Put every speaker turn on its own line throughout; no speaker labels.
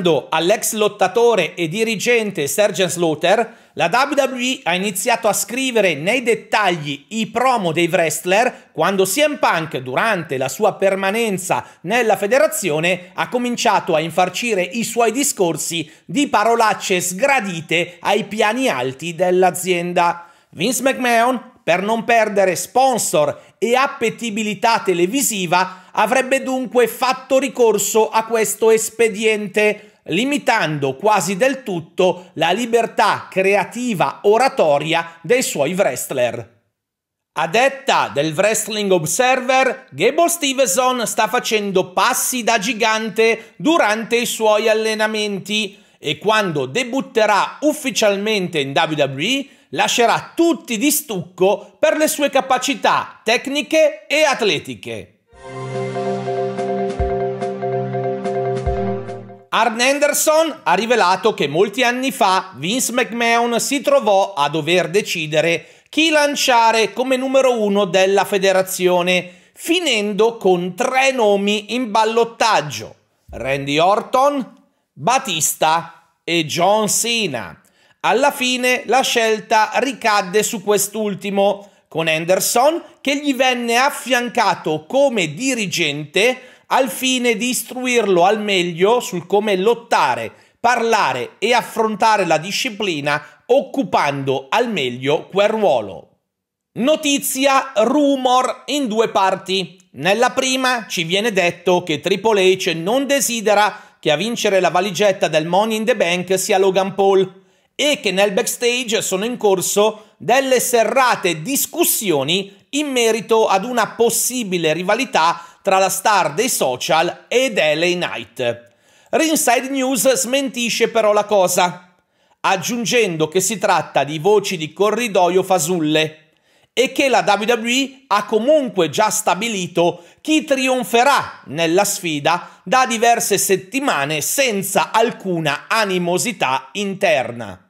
Tornando all'ex lottatore e dirigente Sergeant Slaughter, la WWE ha iniziato a scrivere nei dettagli i promo dei wrestler quando CM Punk, durante la sua permanenza nella federazione, ha cominciato a infarcire i suoi discorsi di parolacce sgradite ai piani alti dell'azienda. Vince McMahon, per non perdere sponsor e appetibilità televisiva, avrebbe dunque fatto ricorso a questo espediente limitando quasi del tutto la libertà creativa oratoria dei suoi wrestler. A detta del Wrestling Observer, Gable Stevenson sta facendo passi da gigante durante i suoi allenamenti e quando debutterà ufficialmente in WWE lascerà tutti di stucco per le sue capacità tecniche e atletiche. Arn Anderson ha rivelato che molti anni fa Vince McMahon si trovò a dover decidere chi lanciare come numero uno della federazione, finendo con tre nomi in ballottaggio: Randy Orton, Batista e John Cena. Alla fine la scelta ricadde su quest'ultimo, con Anderson che gli venne affiancato come dirigente al fine di istruirlo al meglio sul come lottare, parlare e affrontare la disciplina occupando al meglio quel ruolo. Notizia rumor in due parti. Nella prima ci viene detto che Triple H non desidera che a vincere la valigetta del Money in the Bank sia Logan Paul e che nel backstage sono in corso delle serrate discussioni in merito ad una possibile rivalità tra la star dei social ed LA Knight. Ringside News smentisce però la cosa, aggiungendo che si tratta di voci di corridoio fasulle e che la WWE ha comunque già stabilito chi trionferà nella sfida da diverse settimane senza alcuna animosità interna.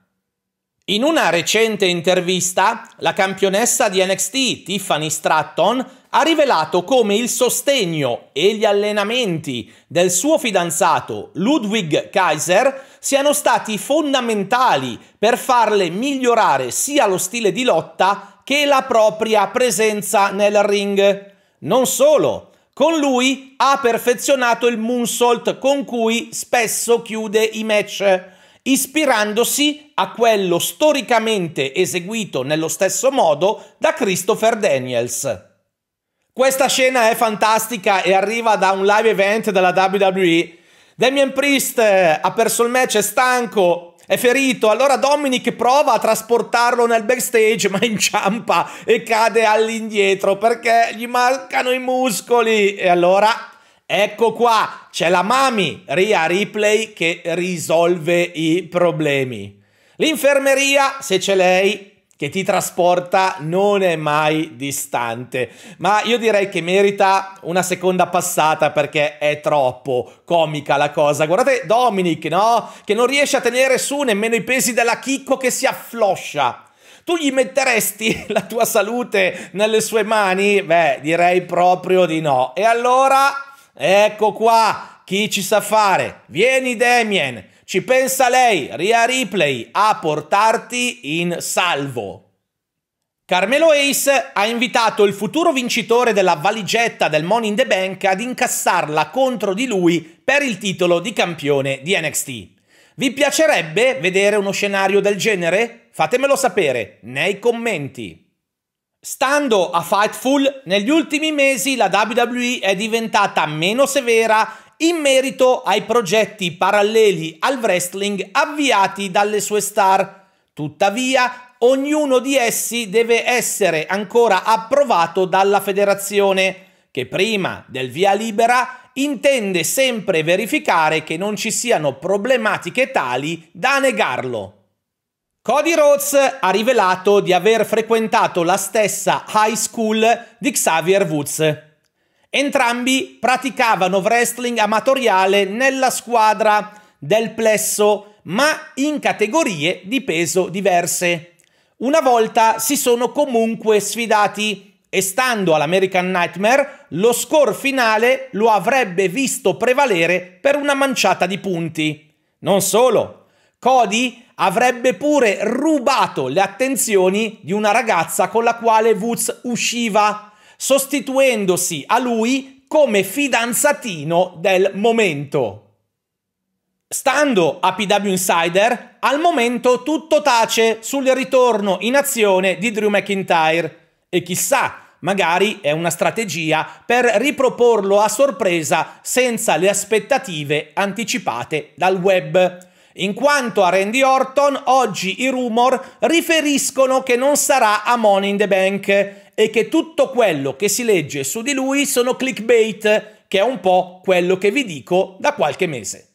In una recente intervista, la campionessa di NXT Tiffany Stratton ha rivelato come il sostegno e gli allenamenti del suo fidanzato Ludwig Kaiser siano stati fondamentali per farle migliorare sia lo stile di lotta che la propria presenza nel ring. Non solo, con lui ha perfezionato il moonsault con cui spesso chiude i match, ispirandosi a quello storicamente eseguito nello stesso modo da Christopher Daniels. Questa scena è fantastica e arriva da un live event della WWE. Damien Priest eh, ha perso il match, è stanco, è ferito. Allora Dominic prova a trasportarlo nel backstage, ma inciampa e cade all'indietro perché gli mancano i muscoli. E allora ecco qua, c'è la Mami, Ria Ripley, che risolve i problemi. L'infermeria, se c'è lei, che ti trasporta non è mai distante. Ma io direi che merita una seconda passata perché è troppo comica la cosa. Guardate Dominic, no? Che non riesce a tenere su nemmeno i pesi della chicco che si affloscia tu gli metteresti la tua salute nelle sue mani? Beh, direi proprio di no. E allora, ecco qua, chi ci sa fare? Vieni Damien, ci pensa lei, Ria Ripley, a portarti in salvo. Carmelo Ace ha invitato il futuro vincitore della valigetta del Money in the Bank ad incassarla contro di lui per il titolo di campione di NXT. Vi piacerebbe vedere uno scenario del genere? Fatemelo sapere nei commenti. Stando a Fightful, negli ultimi mesi la WWE è diventata meno severa in merito ai progetti paralleli al wrestling avviati dalle sue star. Tuttavia, ognuno di essi deve essere ancora approvato dalla federazione, che prima del via libera intende sempre verificare che non ci siano problematiche tali da negarlo. Cody Rhodes ha rivelato di aver frequentato la stessa high school di Xavier Woods, Entrambi praticavano wrestling amatoriale nella squadra del plesso, ma in categorie di peso diverse. Una volta si sono comunque sfidati e stando all'American Nightmare lo score finale lo avrebbe visto prevalere per una manciata di punti. Non solo, Cody avrebbe pure rubato le attenzioni di una ragazza con la quale Woods usciva sostituendosi a lui come fidanzatino del momento. Stando a PW Insider, al momento tutto tace sul ritorno in azione di Drew McIntyre e chissà, magari è una strategia per riproporlo a sorpresa senza le aspettative anticipate dal web. In quanto a Randy Orton, oggi i rumor riferiscono che non sarà a Money in the Bank e che tutto quello che si legge su di lui sono clickbait, che è un po' quello che vi dico da qualche mese.